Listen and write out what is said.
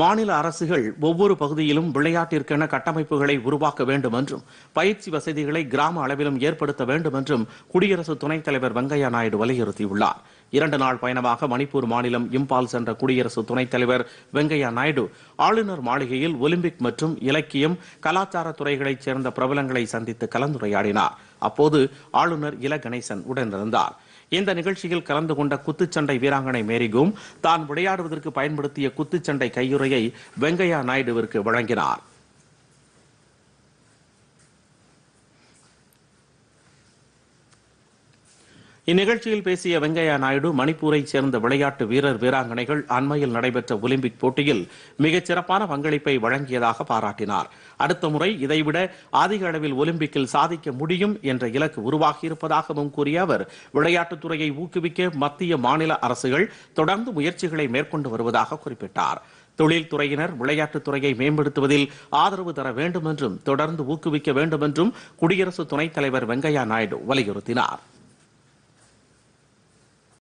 மாநில அரசுகள் ஒவ்வொரு பகுதியிலும் விளையாட்டிற்கென கட்டமைப்புகளை உருவாக்க வேண்டும் என்றும் பயிற்சி வசதிகளை கிராம அளவிலும் ஏற்படுத்த வேண்டும் என்றும் குடியரசு துணைத் தலைவர் வெங்கையா நாயுடு வலியுறுத்தியுள்ளார் இரண்டு நாள் பயணமாக மணிப்பூர் மாநிலம் இம்பால் சென்ற குடியரசு துணைத் தலைவர் வெங்கையா நாயுடு ஆளுநர் மாளிகையில் ஒலிம்பிக் மற்றும் இலக்கியம் கலாச்சார துறைகளைச் சேர்ந்த பிரபலங்களை சந்தித்து கலந்துரையாடினார் அப்போது ஆளுநர் இல கணேசன் உடனிருந்தார் இந்த நிகழ்ச்சியில் கலந்து கொண்ட குத்துச்சண்டை வீராங்கனை மேரிகோம் தான் விளையாடுவதற்கு பயன்படுத்திய குத்துச்சண்டை கையுறையை வெங்கையா நாயுடுவிற்கு வழங்கினார் இந்நிகழ்ச்சியில் பேசிய வெங்கையா நாயுடு மணிப்பூரைச் சேர்ந்த விளையாட்டு வீரர் வீராங்கனைகள் அண்மையில் நடைபெற்ற ஒலிம்பிக் போட்டியில் மிகச் சிறப்பான பங்களிப்பை வழங்கியதாக பாராட்டினார் அடுத்த முறை இதைவிட அதிக அளவில் ஒலிம்பிக்கில் சாதிக்க முடியும் என்ற இலக்கு உருவாகியிருப்பதாகவும் கூறிய அவர் விளையாட்டுத்துறையை ஊக்குவிக்க மத்திய மாநில அரசுகள் தொடர்ந்து முயற்சிகளை மேற்கொண்டு வருவதாக குறிப்பிட்டார் தொழில்துறையினர் விளையாட்டுத்துறையை மேம்படுத்துவதில் ஆதரவு தர வேண்டும் என்றும் தொடர்ந்து ஊக்குவிக்க வேண்டும் என்றும் குடியரசு துணைத் தலைவர் வெங்கையா நாயுடு வலியுறுத்தினார்